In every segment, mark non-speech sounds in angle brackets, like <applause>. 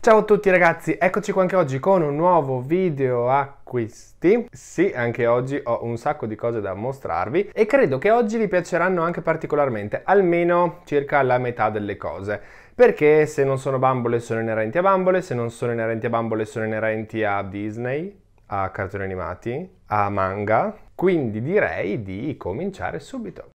Ciao a tutti ragazzi, eccoci qua anche oggi con un nuovo video acquisti. Sì, anche oggi ho un sacco di cose da mostrarvi e credo che oggi vi piaceranno anche particolarmente, almeno circa la metà delle cose. Perché se non sono bambole sono inerenti a bambole, se non sono inerenti a bambole sono inerenti a Disney, a cartoni animati, a manga. Quindi direi di cominciare subito.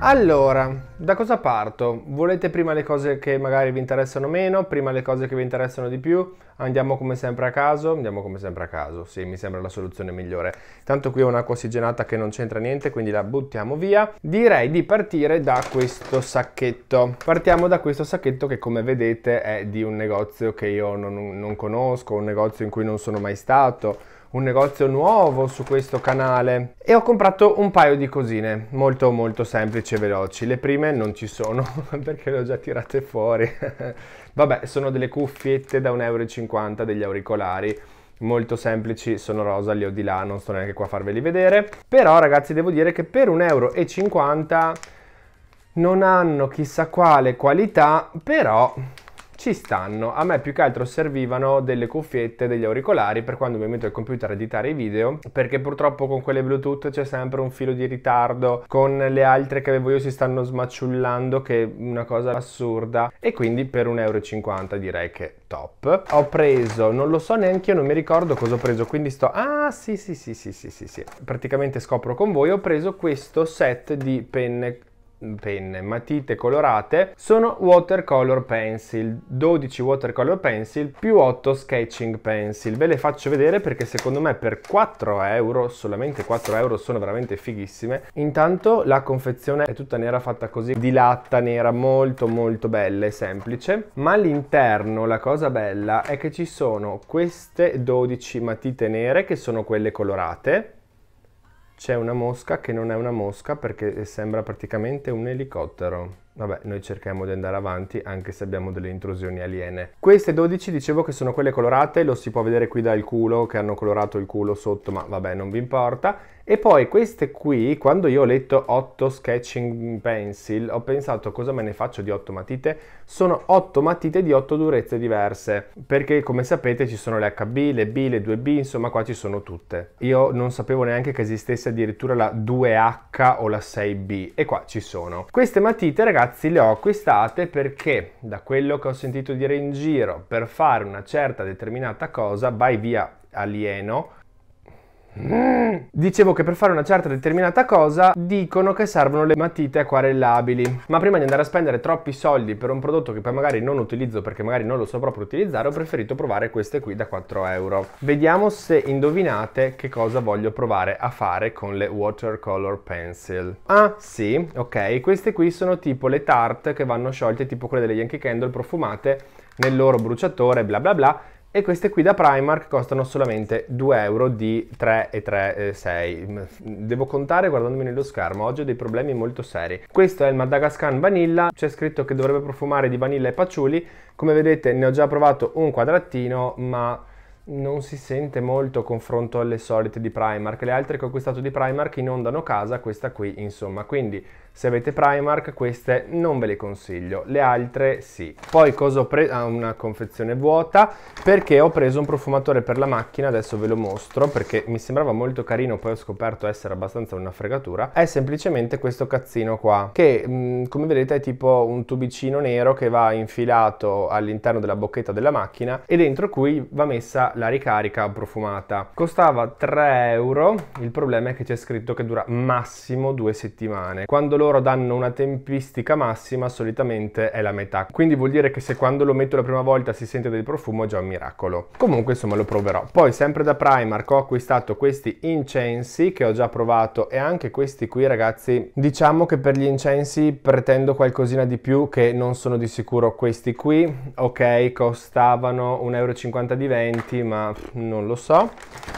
Allora, da cosa parto? Volete prima le cose che magari vi interessano meno, prima le cose che vi interessano di più? Andiamo come sempre a caso? Andiamo come sempre a caso, sì, mi sembra la soluzione migliore. Tanto qui ho un'acqua ossigenata che non c'entra niente, quindi la buttiamo via. Direi di partire da questo sacchetto. Partiamo da questo sacchetto che come vedete è di un negozio che io non, non conosco, un negozio in cui non sono mai stato un negozio nuovo su questo canale e ho comprato un paio di cosine molto molto semplici e veloci le prime non ci sono <laughs> perché le ho già tirate fuori <laughs> vabbè sono delle cuffiette da 1,50 euro degli auricolari molto semplici, sono rosa, li ho di là, non sto neanche qua a farveli vedere. Però ragazzi devo dire che per 1,50 euro non hanno chissà quale qualità, però ci stanno. A me più che altro servivano delle cuffiette, degli auricolari per quando mi metto il computer a editare i video, perché purtroppo con quelle Bluetooth c'è sempre un filo di ritardo, con le altre che avevo io si stanno smaciullando che è una cosa assurda e quindi per 1,50€ direi che top. Ho preso, non lo so neanche io, non mi ricordo cosa ho preso, quindi sto Ah, sì, sì, sì, sì, sì, sì, sì. Praticamente scopro con voi, ho preso questo set di penne penne, matite colorate, sono watercolor pencil, 12 watercolor pencil più 8 sketching pencil. Ve le faccio vedere perché secondo me per 4 euro, solamente 4 euro, sono veramente fighissime. Intanto la confezione è tutta nera fatta così, di latta nera, molto molto bella e semplice. Ma all'interno la cosa bella è che ci sono queste 12 matite nere che sono quelle colorate c'è una mosca che non è una mosca perché sembra praticamente un elicottero. Vabbè, noi cerchiamo di andare avanti anche se abbiamo delle intrusioni aliene. Queste 12 dicevo che sono quelle colorate, lo si può vedere qui dal culo, che hanno colorato il culo sotto, ma vabbè, non vi importa. E poi queste qui, quando io ho letto 8 sketching pencil, ho pensato cosa me ne faccio di 8 matite? Sono 8 matite di 8 durezze diverse, perché come sapete ci sono le HB, le B, le 2B, insomma qua ci sono tutte. Io non sapevo neanche che esistesse addirittura la 2H o la 6B e qua ci sono. Queste matite ragazzi le ho acquistate perché da quello che ho sentito dire in giro, per fare una certa determinata cosa vai via alieno Dicevo che per fare una certa determinata cosa dicono che servono le matite acquarellabili, ma prima di andare a spendere troppi soldi per un prodotto che poi magari non utilizzo perché magari non lo so proprio utilizzare, ho preferito provare queste qui da 4 euro. Vediamo se indovinate che cosa voglio provare a fare con le watercolor pencil. Ah sì, ok, queste qui sono tipo le tart che vanno sciolte, tipo quelle delle Yankee Candle profumate nel loro bruciatore, bla bla bla, e queste qui da Primark costano solamente 2 euro di 3,36 eh, mm, devo contare guardandomi nello schermo oggi ho dei problemi molto seri questo è il Madagascan Vanilla c'è scritto che dovrebbe profumare di vanilla e patchouli come vedete ne ho già provato un quadratino ma non si sente molto confronto alle solite di Primark le altre che ho acquistato di Primark inondano casa questa qui insomma quindi se avete Primark queste non ve le consiglio, le altre sì. Poi cosa ho preso? Ah, una confezione vuota perché ho preso un profumatore per la macchina, adesso ve lo mostro perché mi sembrava molto carino, poi ho scoperto essere abbastanza una fregatura. È semplicemente questo cazzino qua che mh, mm, come vedete è tipo un tubicino nero che va infilato all'interno della bocchetta della macchina e dentro cui va messa la ricarica profumata. Costava 3 euro, il problema è che c'è scritto che dura massimo due settimane. Quando lo loro danno una tempistica massima solitamente è la metà. Quindi vuol dire che se quando lo metto la prima volta si sente del profumo è già un miracolo. Comunque insomma lo proverò. Poi sempre da Primark ho acquistato questi incensi che ho già provato e anche questi qui ragazzi diciamo che per gli incensi pretendo qualcosina di più che non sono di sicuro questi qui. Ok costavano 1,50€ di 20 ma non lo so.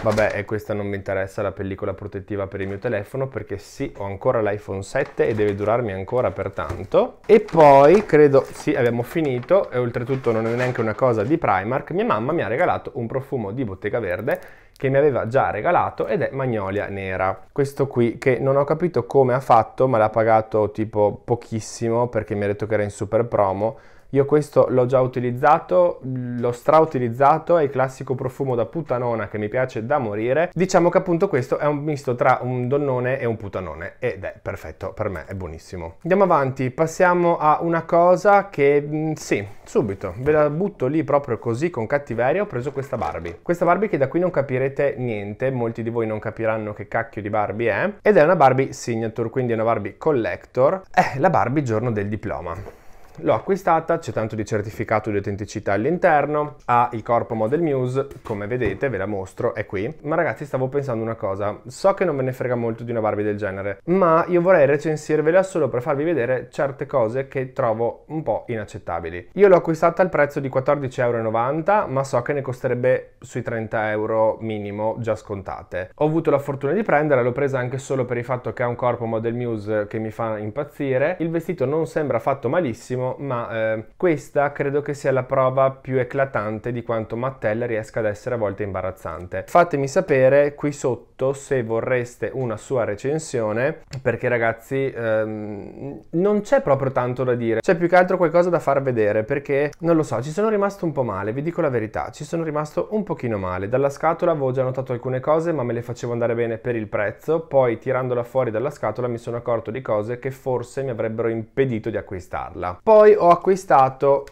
Vabbè e questa non mi interessa la pellicola protettiva per il mio telefono perché sì ho ancora l'iPhone 7 ed deve durarmi ancora per tanto. E poi credo, sì, abbiamo finito e oltretutto non è neanche una cosa di Primark. Mia mamma mi ha regalato un profumo di Bottega Verde che mi aveva già regalato ed è Magnolia Nera. Questo qui che non ho capito come ha fatto ma l'ha pagato tipo pochissimo perché mi ha detto che era in super promo io questo l'ho già utilizzato, l'ho strautilizzato, è il classico profumo da putanona che mi piace da morire. Diciamo che appunto questo è un misto tra un donnone e un putanone ed è perfetto, per me è buonissimo. Andiamo avanti, passiamo a una cosa che mm, sì, subito, ve la butto lì proprio così con cattiveria, ho preso questa Barbie. Questa Barbie che da qui non capirete niente, molti di voi non capiranno che cacchio di Barbie è, ed è una Barbie Signature, quindi è una Barbie Collector, è la Barbie giorno del diploma. L'ho acquistata, c'è tanto di certificato di autenticità all'interno, ha il corpo Model Muse, come vedete, ve la mostro, è qui. Ma ragazzi, stavo pensando una cosa, so che non me ne frega molto di una Barbie del genere, ma io vorrei recensirvela solo per farvi vedere certe cose che trovo un po' inaccettabili. Io l'ho acquistata al prezzo di 14,90€, ma so che ne costerebbe sui 30 euro minimo già scontate. Ho avuto la fortuna di prenderla, l'ho presa anche solo per il fatto che ha un corpo Model Muse che mi fa impazzire, il vestito non sembra fatto malissimo, ma eh, questa credo che sia la prova più eclatante di quanto Mattel riesca ad essere a volte imbarazzante. Fatemi sapere qui sotto se vorreste una sua recensione, perché ragazzi ehm, non c'è proprio tanto da dire, c'è più che altro qualcosa da far vedere, perché non lo so, ci sono rimasto un po' male, vi dico la verità, ci sono rimasto un pochino male. Dalla scatola avevo già notato alcune cose, ma me le facevo andare bene per il prezzo, poi tirandola fuori dalla scatola mi sono accorto di cose che forse mi avrebbero impedito di acquistarla poi ho acquistato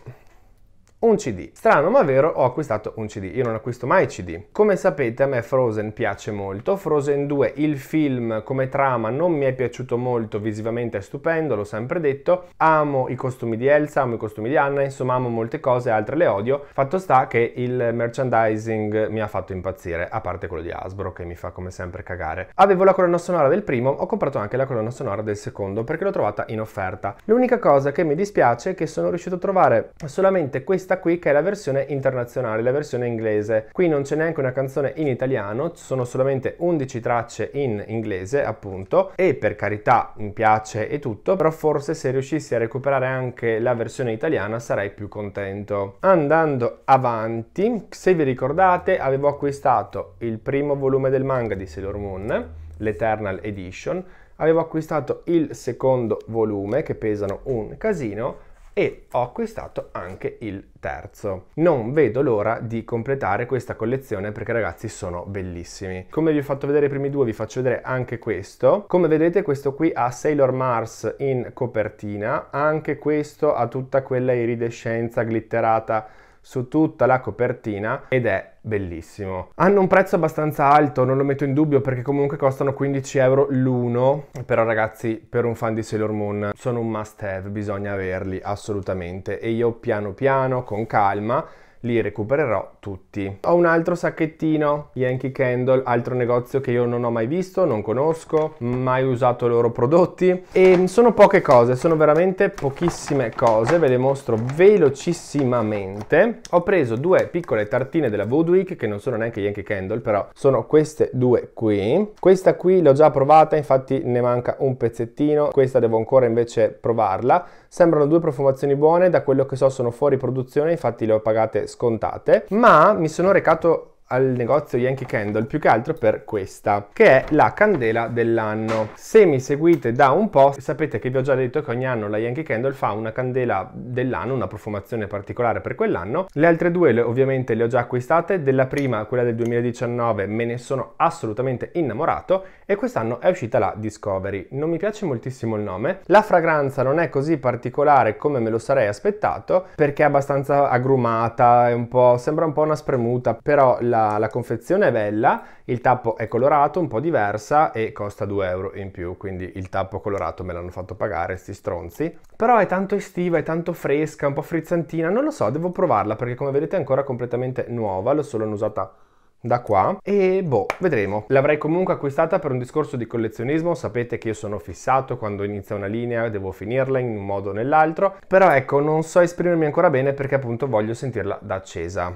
un CD. Strano ma vero, ho acquistato un CD. Io non acquisto mai CD. Come sapete, a me Frozen piace molto. Frozen 2, il film come trama, non mi è piaciuto molto. Visivamente è stupendo, l'ho sempre detto. Amo i costumi di Elsa, amo i costumi di Anna, insomma, amo molte cose, altre le odio. Fatto sta che il merchandising mi ha fatto impazzire, a parte quello di Hasbro che mi fa come sempre cagare. Avevo la colonna sonora del primo, ho comprato anche la colonna sonora del secondo perché l'ho trovata in offerta. L'unica cosa che mi dispiace è che sono riuscito a trovare solamente questi questa qui che è la versione internazionale, la versione inglese. Qui non c'è neanche una canzone in italiano, ci sono solamente 11 tracce in inglese appunto e per carità mi piace e tutto, però forse se riuscissi a recuperare anche la versione italiana sarei più contento. Andando avanti, se vi ricordate avevo acquistato il primo volume del manga di Sailor Moon, l'Eternal Edition, avevo acquistato il secondo volume che pesano un casino e ho acquistato anche il terzo. Non vedo l'ora di completare questa collezione perché ragazzi sono bellissimi. Come vi ho fatto vedere i primi due vi faccio vedere anche questo. Come vedete questo qui ha Sailor Mars in copertina, anche questo ha tutta quella iridescenza glitterata su tutta la copertina ed è bellissimo. Hanno un prezzo abbastanza alto, non lo metto in dubbio perché comunque costano 15 euro l'uno, però ragazzi per un fan di Sailor Moon sono un must have, bisogna averli assolutamente e io piano piano, con calma, li recupererò tutti. Ho un altro sacchettino Yankee Candle, altro negozio che io non ho mai visto, non conosco, mai usato i loro prodotti e sono poche cose, sono veramente pochissime cose, ve le mostro velocissimamente. Ho preso due piccole tartine della Woodwick che non sono neanche Yankee Candle, però sono queste due qui. Questa qui l'ho già provata, infatti ne manca un pezzettino, questa devo ancora invece provarla Sembrano due profumazioni buone, da quello che so sono fuori produzione, infatti le ho pagate scontate, ma mi sono recato al negozio Yankee Candle più che altro per questa che è la candela dell'anno se mi seguite da un po' sapete che vi ho già detto che ogni anno la Yankee Candle fa una candela dell'anno una profumazione particolare per quell'anno le altre due le, ovviamente le ho già acquistate della prima quella del 2019 me ne sono assolutamente innamorato e quest'anno è uscita la Discovery. Non mi piace moltissimo il nome, la fragranza non è così particolare come me lo sarei aspettato perché è abbastanza agrumata, è un po', sembra un po' una spremuta, però la, la confezione è bella, il tappo è colorato, un po' diversa e costa 2 euro in più, quindi il tappo colorato me l'hanno fatto pagare, sti stronzi. Però è tanto estiva, è tanto fresca, un po' frizzantina, non lo so, devo provarla perché come vedete è ancora completamente nuova, l'ho solo usata da qua e boh, vedremo. L'avrei comunque acquistata per un discorso di collezionismo, sapete che io sono fissato, quando inizia una linea devo finirla in un modo o nell'altro, però ecco non so esprimermi ancora bene perché appunto voglio sentirla da accesa.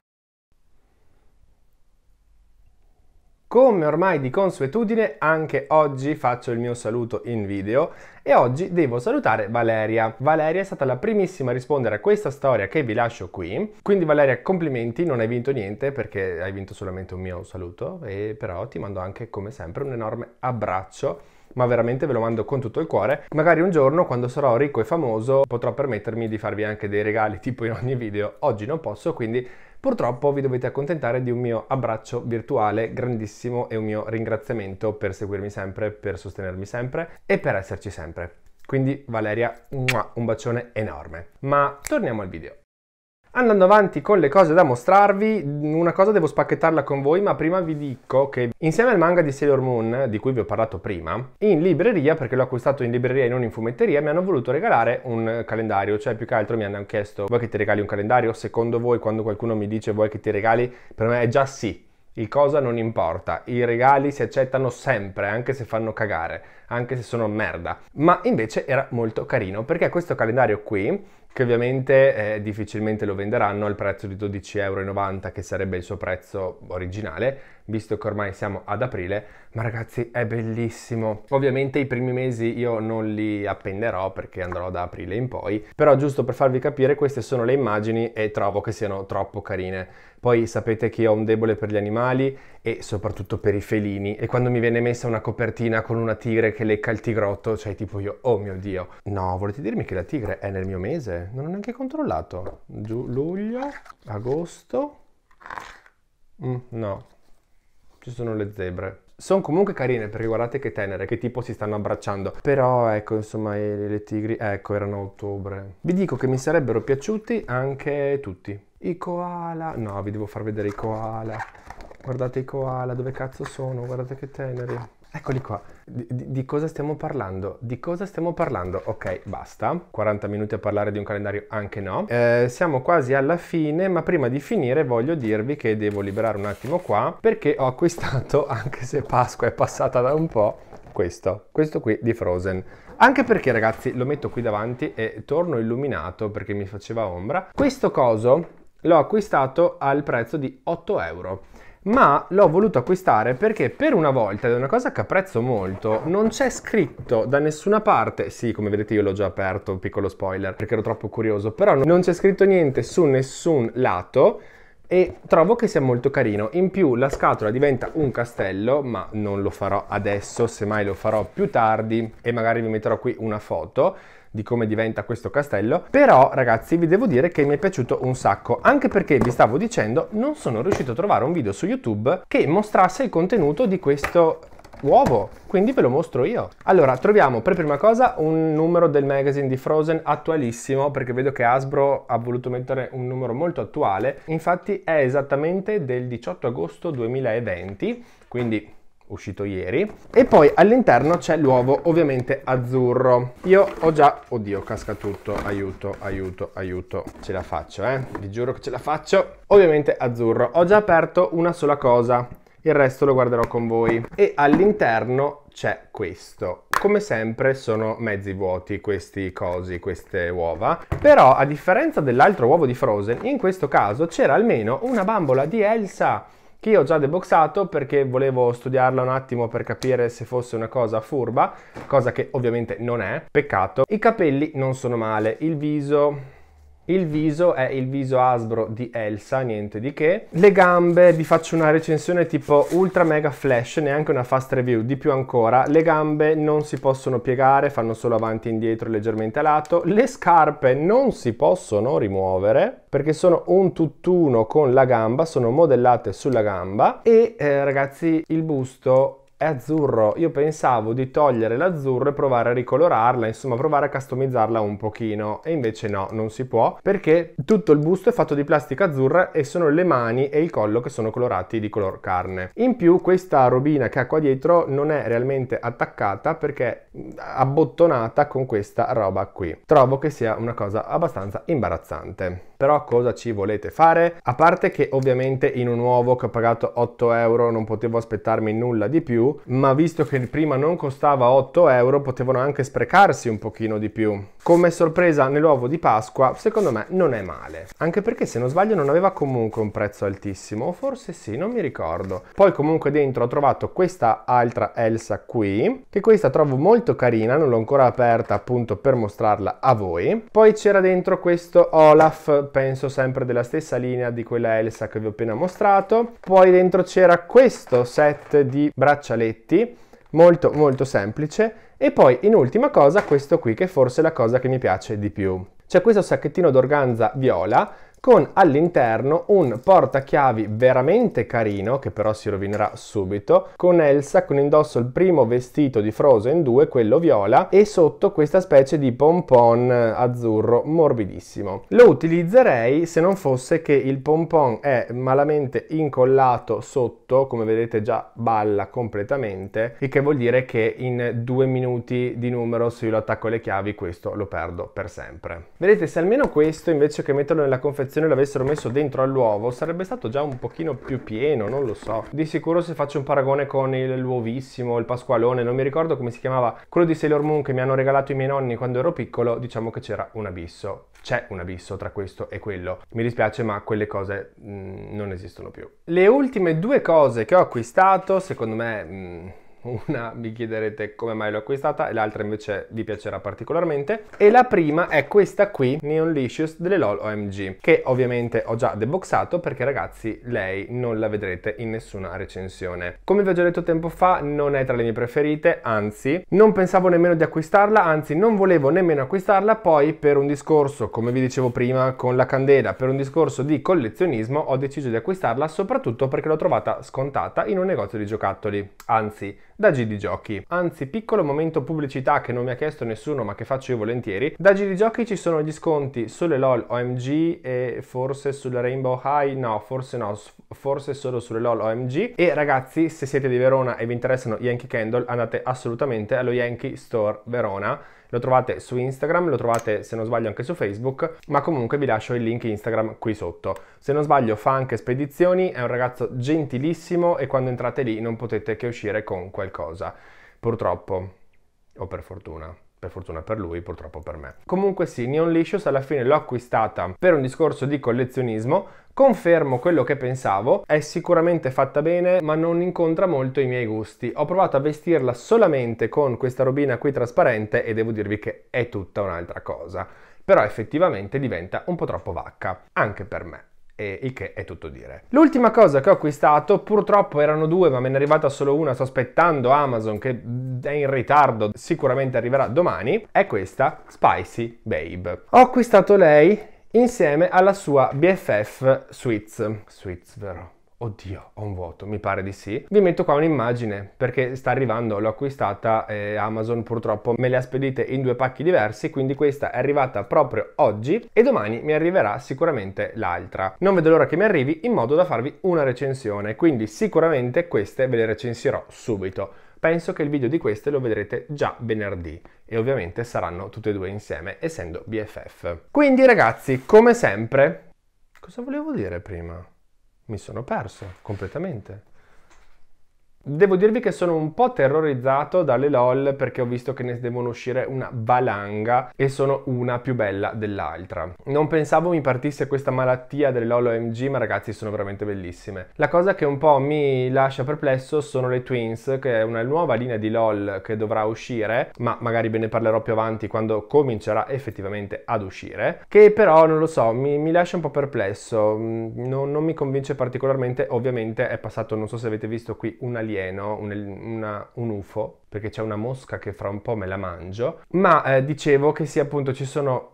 Come ormai di consuetudine, anche oggi faccio il mio saluto in video e oggi devo salutare Valeria. Valeria è stata la primissima a rispondere a questa storia che vi lascio qui. Quindi Valeria, complimenti, non hai vinto niente perché hai vinto solamente un mio saluto, e però ti mando anche come sempre un enorme abbraccio ma veramente ve lo mando con tutto il cuore. Magari un giorno, quando sarò ricco e famoso, potrò permettermi di farvi anche dei regali tipo in ogni video. Oggi non posso, quindi Purtroppo vi dovete accontentare di un mio abbraccio virtuale grandissimo e un mio ringraziamento per seguirmi sempre, per sostenermi sempre e per esserci sempre. Quindi Valeria, un bacione enorme. Ma torniamo al video. Andando avanti con le cose da mostrarvi, una cosa devo spacchettarla con voi, ma prima vi dico che insieme al manga di Sailor Moon, di cui vi ho parlato prima, in libreria, perché l'ho acquistato in libreria e non in fumetteria, mi hanno voluto regalare un calendario, cioè più che altro mi hanno chiesto vuoi che ti regali un calendario? Secondo voi quando qualcuno mi dice vuoi che ti regali? Per me è già sì, il cosa non importa, i regali si accettano sempre, anche se fanno cagare, anche se sono merda. Ma invece era molto carino, perché questo calendario qui che ovviamente eh, difficilmente lo venderanno al prezzo di 12,90 euro, che sarebbe il suo prezzo originale, visto che ormai siamo ad aprile, ma ragazzi è bellissimo. Ovviamente i primi mesi io non li appenderò perché andrò da aprile in poi, però giusto per farvi capire queste sono le immagini e trovo che siano troppo carine. Poi sapete che ho un debole per gli animali e soprattutto per i felini e quando mi viene messa una copertina con una tigre che lecca il tigrotto, cioè tipo io, oh mio Dio. No, volete dirmi che la tigre è nel mio mese? Non ho neanche controllato. Giù, luglio, agosto... Mm, no, ci sono le zebre sono comunque carine perché guardate che tenere, che tipo si stanno abbracciando. Però ecco, insomma, le, le tigri, ecco, erano a ottobre. Vi dico che mi sarebbero piaciuti anche tutti. I koala, no, vi devo far vedere i koala. Guardate i koala, dove cazzo sono? Guardate che teneri. Eccoli qua. Di, di, cosa stiamo parlando? Di cosa stiamo parlando? Ok, basta. 40 minuti a parlare di un calendario, anche no. Eh, siamo quasi alla fine, ma prima di finire voglio dirvi che devo liberare un attimo qua perché ho acquistato, <laughs> anche se Pasqua è passata da un po', questo, questo qui di Frozen. Anche perché ragazzi lo metto qui davanti e torno illuminato perché mi faceva ombra. Questo coso l'ho acquistato al prezzo di 8 euro ma l'ho voluto acquistare perché per una volta, ed è una cosa che apprezzo molto, non c'è scritto da nessuna parte, sì come vedete io l'ho già aperto, piccolo spoiler, perché ero troppo curioso, però non c'è scritto niente su nessun lato e trovo che sia molto carino. In più la scatola diventa un castello, ma non lo farò adesso, semmai lo farò più tardi e magari vi metterò qui una foto di come diventa questo castello però ragazzi vi devo dire che mi è piaciuto un sacco anche perché vi stavo dicendo non sono riuscito a trovare un video su youtube che mostrasse il contenuto di questo uovo, quindi ve lo mostro io. Allora, troviamo per prima cosa un numero del magazine di Frozen attualissimo, perché vedo che Hasbro ha voluto mettere un numero molto attuale, infatti è esattamente del 18 agosto 2020, quindi uscito ieri. E poi all'interno c'è l'uovo ovviamente azzurro. Io ho già... Oddio, casca tutto, aiuto, aiuto, aiuto. Ce la faccio, eh? Vi giuro che ce la faccio. Ovviamente azzurro. Ho già aperto una sola cosa, il resto lo guarderò con voi. E all'interno c'è questo. Come sempre sono mezzi vuoti questi cosi, queste uova, però a differenza dell'altro uovo di Frozen, in questo caso c'era almeno una bambola di Elsa che io ho già deboxato perché volevo studiarla un attimo per capire se fosse una cosa furba, cosa che ovviamente non è, peccato. I capelli non sono male, il viso il viso è il viso Asbro di Elsa, niente di che. Le gambe, vi faccio una recensione tipo ultra mega flash, neanche una fast review, di più ancora. Le gambe non si possono piegare, fanno solo avanti e indietro leggermente a lato. Le scarpe non si possono rimuovere perché sono un tutt'uno con la gamba, sono modellate sulla gamba. E eh, ragazzi, il busto è azzurro, io pensavo di togliere l'azzurro e provare a ricolorarla, insomma provare a customizzarla un pochino, e invece no, non si può, perché tutto il busto è fatto di plastica azzurra e sono le mani e il collo che sono colorati di color carne. In più questa robina che ha qua dietro non è realmente attaccata perché abbottonata con questa roba qui. Trovo che sia una cosa abbastanza imbarazzante però cosa ci volete fare? A parte che ovviamente in un uovo che ho pagato 8 euro non potevo aspettarmi nulla di più, ma visto che prima non costava 8 euro potevano anche sprecarsi un pochino di più. Come sorpresa nell'uovo di Pasqua secondo me non è male, anche perché se non sbaglio non aveva comunque un prezzo altissimo, forse sì, non mi ricordo. Poi comunque dentro ho trovato questa altra Elsa qui, che questa trovo molto carina, non l'ho ancora aperta appunto per mostrarla a voi. Poi c'era dentro questo Olaf penso sempre della stessa linea di quella Elsa che vi ho appena mostrato. Poi dentro c'era questo set di braccialetti, molto molto semplice. E poi in ultima cosa questo qui che forse è la cosa che mi piace di più. C'è questo sacchettino d'organza viola con all'interno un portachiavi veramente carino, che però si rovinerà subito, con Elsa con indosso il primo vestito di Frozen 2, quello viola, e sotto questa specie di pompon azzurro morbidissimo. Lo utilizzerei se non fosse che il pompon è malamente incollato sotto, come vedete già balla completamente, il che vuol dire che in due minuti di numero se io lo attacco alle chiavi questo lo perdo per sempre. Vedete, se almeno questo invece che metterlo nella confezione confezione l'avessero messo dentro all'uovo sarebbe stato già un pochino più pieno, non lo so. Di sicuro se faccio un paragone con l'uovissimo, il pasqualone, non mi ricordo come si chiamava, quello di Sailor Moon che mi hanno regalato i miei nonni quando ero piccolo, diciamo che c'era un abisso. C'è un abisso tra questo e quello. Mi dispiace ma quelle cose mh, mm, non esistono più. Le ultime due cose che ho acquistato, secondo me... Mh, mm, una vi chiederete come mai l'ho acquistata e l'altra invece vi piacerà particolarmente e la prima è questa qui Neon Licious delle LOL OMG che ovviamente ho già deboxato perché ragazzi lei non la vedrete in nessuna recensione come vi ho già detto tempo fa non è tra le mie preferite anzi non pensavo nemmeno di acquistarla anzi non volevo nemmeno acquistarla poi per un discorso come vi dicevo prima con la candela per un discorso di collezionismo ho deciso di acquistarla soprattutto perché l'ho trovata scontata in un negozio di giocattoli anzi da G Giochi. Anzi, piccolo momento pubblicità che non mi ha chiesto nessuno ma che faccio io volentieri. Da G Giochi ci sono gli sconti sulle LOL OMG e forse sulle Rainbow High, no, forse no, forse solo sulle LOL OMG. E ragazzi, se siete di Verona e vi interessano Yankee Candle, andate assolutamente allo Yankee Store Verona lo trovate su Instagram, lo trovate se non sbaglio anche su Facebook, ma comunque vi lascio il link Instagram qui sotto. Se non sbaglio fa anche spedizioni, è un ragazzo gentilissimo e quando entrate lì non potete che uscire con qualcosa, purtroppo o per fortuna per fortuna per lui, purtroppo per me. Comunque sì, Neon Licious alla fine l'ho acquistata per un discorso di collezionismo, Confermo quello che pensavo, è sicuramente fatta bene ma non incontra molto i miei gusti. Ho provato a vestirla solamente con questa robina qui trasparente e devo dirvi che è tutta un'altra cosa. Però effettivamente diventa un po' troppo vacca, anche per me eh, il che è tutto dire. L'ultima cosa che ho acquistato, purtroppo erano due, ma me ne è arrivata solo una, sto aspettando Amazon che è in ritardo, sicuramente arriverà domani, è questa Spicy Babe. Ho acquistato lei insieme alla sua BFF Sweets. Sweets, vero? Oddio, ho un voto, mi pare di sì. Vi metto qua un'immagine perché sta arrivando, l'ho acquistata eh, Amazon purtroppo me le ha spedite in due pacchi diversi, quindi questa è arrivata proprio oggi e domani mi arriverà sicuramente l'altra. Non vedo l'ora che mi arrivi in modo da farvi una recensione, quindi sicuramente queste ve le recensirò subito. Penso che il video di queste lo vedrete già venerdì e ovviamente saranno tutte e due insieme essendo BFF. Quindi ragazzi, come sempre... Cosa volevo dire prima? mi sono perso completamente. Devo dirvi che sono un po' terrorizzato dalle LOL perché ho visto che ne devono uscire una valanga e sono una più bella dell'altra. Non pensavo mi partisse questa malattia delle LOL OMG, ma ragazzi sono veramente bellissime. La cosa che un po' mi lascia perplesso sono le Twins, che è una nuova linea di LOL che dovrà uscire, ma magari ve ne parlerò più avanti quando comincerà effettivamente ad uscire, che però non lo so, mi, mi lascia un po' perplesso, mm, non, non mi convince particolarmente, ovviamente è passato, non so se avete visto qui, una linea alieno, un, una, un UFO, perché c'è una mosca che fra un po' me la mangio, ma eh, dicevo che sì appunto ci sono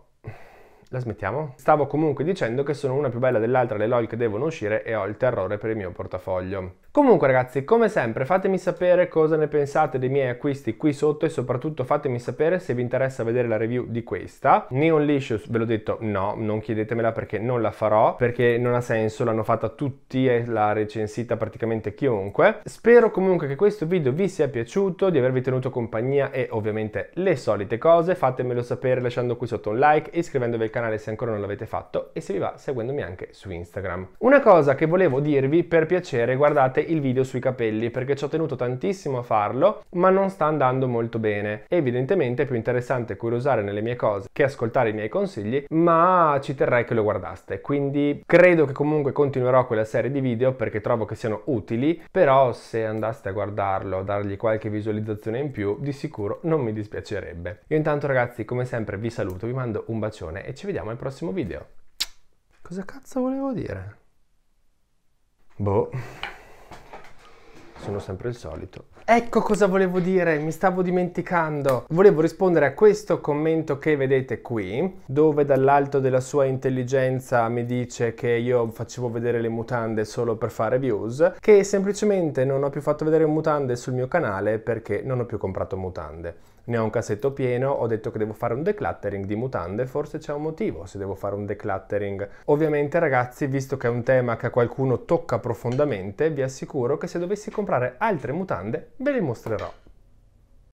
la smettiamo? Stavo comunque dicendo che sono una più bella dell'altra le LOL che devono uscire e ho il terrore per il mio portafoglio. Comunque ragazzi, come sempre fatemi sapere cosa ne pensate dei miei acquisti qui sotto e soprattutto fatemi sapere se vi interessa vedere la review di questa. Neon Licious ve l'ho detto no, non chiedetemela perché non la farò, perché non ha senso, l'hanno fatta tutti e l'ha recensita praticamente chiunque. Spero comunque che questo video vi sia piaciuto, di avervi tenuto compagnia e ovviamente le solite cose. Fatemelo sapere lasciando qui sotto un like, e iscrivendovi al canale canale se ancora non l'avete fatto e se vi va seguendomi anche su Instagram. Una cosa che volevo dirvi per piacere guardate il video sui capelli perché ci ho tenuto tantissimo a farlo ma non sta andando molto bene. Evidentemente È più interessante curiosare nelle mie cose che ascoltare i miei consigli ma ci terrei che lo guardaste quindi credo che comunque continuerò quella serie di video perché trovo che siano utili però se andaste a guardarlo dargli qualche visualizzazione in più di sicuro non mi dispiacerebbe. Io intanto ragazzi come sempre vi saluto vi mando un bacione e ci vediamo vediamo al prossimo video. Cosa cazzo volevo dire? Boh. Sono sempre il solito. Ecco cosa volevo dire, mi stavo dimenticando. Volevo rispondere a questo commento che vedete qui, dove dall'alto della sua intelligenza mi dice che io facevo vedere le mutande solo per fare views, che semplicemente non ho più fatto vedere mutande sul mio canale perché non ho più comprato mutande ne ho un cassetto pieno, ho detto che devo fare un decluttering di mutande, forse c'è un motivo se devo fare un decluttering. Ovviamente ragazzi, visto che è un tema che a qualcuno tocca profondamente, vi assicuro che se dovessi comprare altre mutande ve le mostrerò.